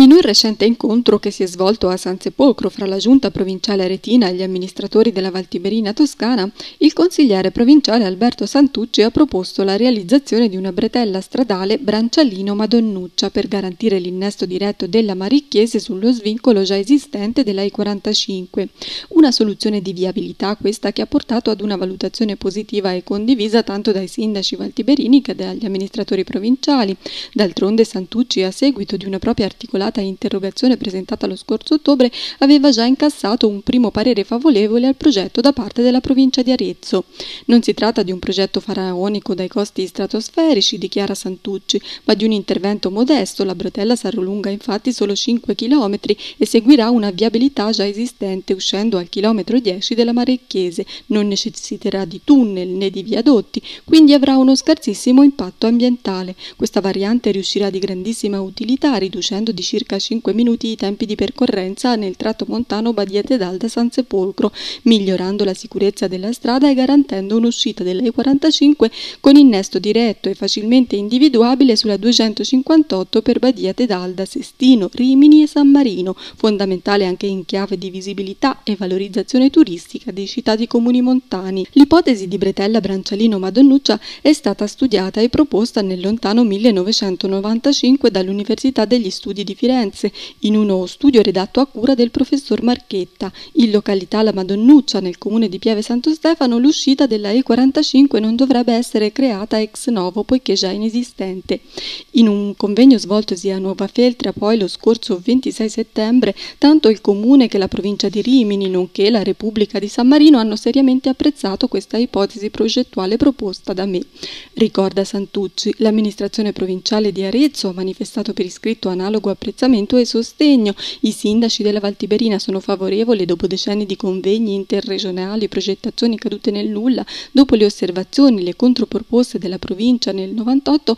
In un recente incontro che si è svolto a San Sepolcro fra la giunta provinciale aretina e gli amministratori della Valtiberina toscana, il consigliere provinciale Alberto Santucci ha proposto la realizzazione di una bretella stradale Brancialino-Madonnuccia per garantire l'innesto diretto della Maricchiese sullo svincolo già esistente della I-45. Una soluzione di viabilità questa che ha portato ad una valutazione positiva e condivisa tanto dai sindaci valtiberini che dagli amministratori provinciali. D'altronde Santucci a seguito di una propria articolata citata interrogazione presentata lo scorso ottobre aveva già incassato un primo parere favorevole al progetto da parte della provincia di Arezzo. Non si tratta di un progetto faraonico dai costi stratosferici, dichiara Santucci, ma di un intervento modesto. La bretella sarà lunga infatti solo 5 km e seguirà una viabilità già esistente uscendo al chilometro 10 della Marecchese. Non necessiterà di tunnel né di viadotti, quindi avrà uno scarsissimo impatto ambientale. Questa variante riuscirà di grandissima utilità riducendo di circa circa 5 minuti i tempi di percorrenza nel tratto montano Badia Tedalda-San Sepolcro, migliorando la sicurezza della strada e garantendo un'uscita dell'E45 con innesto diretto e facilmente individuabile sulla 258 per Badia Tedalda, Sestino, Rimini e San Marino, fondamentale anche in chiave di visibilità e valorizzazione turistica dei citati comuni montani. L'ipotesi di Bretella Brancialino Madonnuccia è stata studiata e proposta nel lontano 1995 dall'Università degli Studi di Firenze Firenze, in uno studio redatto a cura del professor Marchetta. In località La Madonnuccia, nel comune di Pieve Santo Stefano, l'uscita della E45 non dovrebbe essere creata ex novo poiché già inesistente. In un convegno svoltosi a Nuova Feltra, poi lo scorso 26 settembre, tanto il comune che la provincia di Rimini, nonché la Repubblica di San Marino hanno seriamente apprezzato questa ipotesi progettuale proposta da me. Ricorda Santucci, l'amministrazione provinciale di Arezzo ha manifestato per iscritto analogo apprezzamento apprezzamento e sostegno. I sindaci della Valtiberina sono favorevoli dopo decenni di convegni interregionali, progettazioni cadute nel nulla, dopo le osservazioni, le controproposte della provincia nel 98,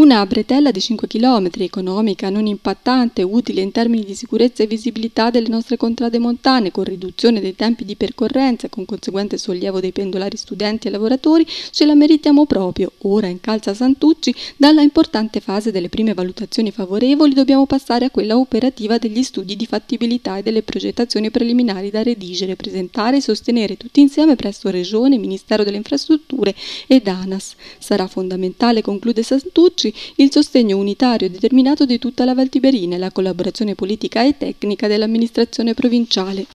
una bretella di 5 km, economica, non impattante, utile in termini di sicurezza e visibilità delle nostre contrade montane, con riduzione dei tempi di percorrenza e con conseguente sollievo dei pendolari studenti e lavoratori, ce la meritiamo proprio. Ora, in calza Santucci, dalla importante fase delle prime valutazioni favorevoli dobbiamo passare a quella operativa degli studi di fattibilità e delle progettazioni preliminari da redigere, presentare e sostenere tutti insieme presso Regione, Ministero delle Infrastrutture ed ANAS. Sarà fondamentale, conclude Santucci, storici, il sostegno unitario e determinato di tutta la Valtiberina e la collaborazione politica e tecnica dell'amministrazione provinciale.